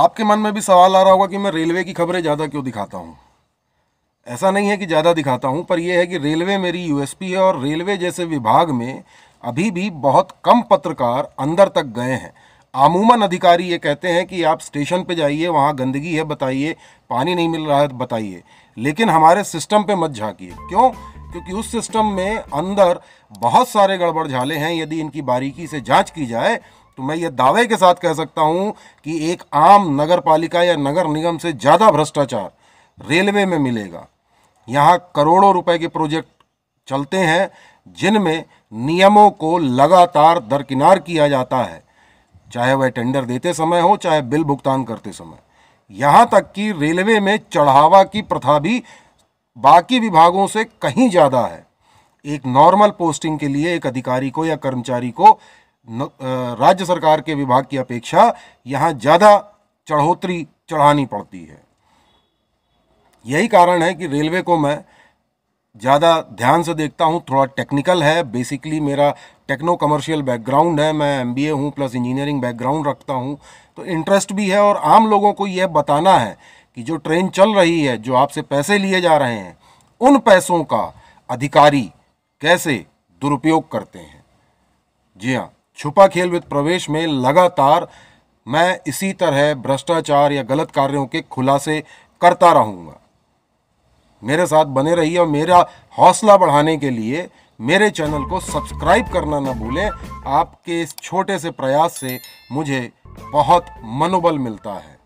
आपके मन में भी सवाल आ रहा होगा कि मैं रेलवे की खबरें ज़्यादा क्यों दिखाता हूँ ऐसा नहीं है कि ज़्यादा दिखाता हूँ पर यह है कि रेलवे मेरी यूएसपी है और रेलवे जैसे विभाग में अभी भी बहुत कम पत्रकार अंदर तक गए हैं आमूमन अधिकारी ये कहते हैं कि आप स्टेशन पे जाइए वहाँ गंदगी है बताइए पानी नहीं मिल रहा है बताइए लेकिन हमारे सिस्टम पे मत झाँकिए क्यों क्योंकि उस सिस्टम में अंदर बहुत सारे गड़बड़ झाले हैं यदि इनकी बारीकी से जांच की जाए तो मैं ये दावे के साथ कह सकता हूँ कि एक आम नगर पालिका या नगर निगम से ज़्यादा भ्रष्टाचार रेलवे में मिलेगा यहाँ करोड़ों रुपए के प्रोजेक्ट चलते हैं जिनमें नियमों को लगातार दरकिनार किया जाता है चाहे वह टेंडर देते समय हो चाहे बिल भुगतान करते समय यहाँ तक कि रेलवे में चढ़ावा की प्रथा भी बाकी विभागों से कहीं ज़्यादा है एक नॉर्मल पोस्टिंग के लिए एक अधिकारी को या कर्मचारी को राज्य सरकार के विभाग की अपेक्षा यहाँ ज़्यादा चढ़ोतरी चढ़ानी पड़ती है यही कारण है कि रेलवे को मैं ज़्यादा ध्यान से देखता हूँ थोड़ा टेक्निकल है बेसिकली मेरा टेक्नो कमर्शियल बैकग्राउंड है मैं एम बी ए हूँ प्लस इंजीनियरिंग बैकग्राउंड रखता हूँ तो इंटरेस्ट भी है और आम लोगों को यह बताना है कि जो ट्रेन चल रही है जो आपसे पैसे लिए जा रहे हैं उन पैसों का अधिकारी कैसे दुरुपयोग करते हैं जी हाँ छुपा खेल वित्त प्रवेश में लगातार मैं इसी तरह भ्रष्टाचार या गलत कार्यों के खुलासे करता रहूँगा मेरे साथ बने रहिए और मेरा हौसला बढ़ाने के लिए मेरे चैनल को सब्सक्राइब करना ना भूलें आपके इस छोटे से प्रयास से मुझे बहुत मनोबल मिलता है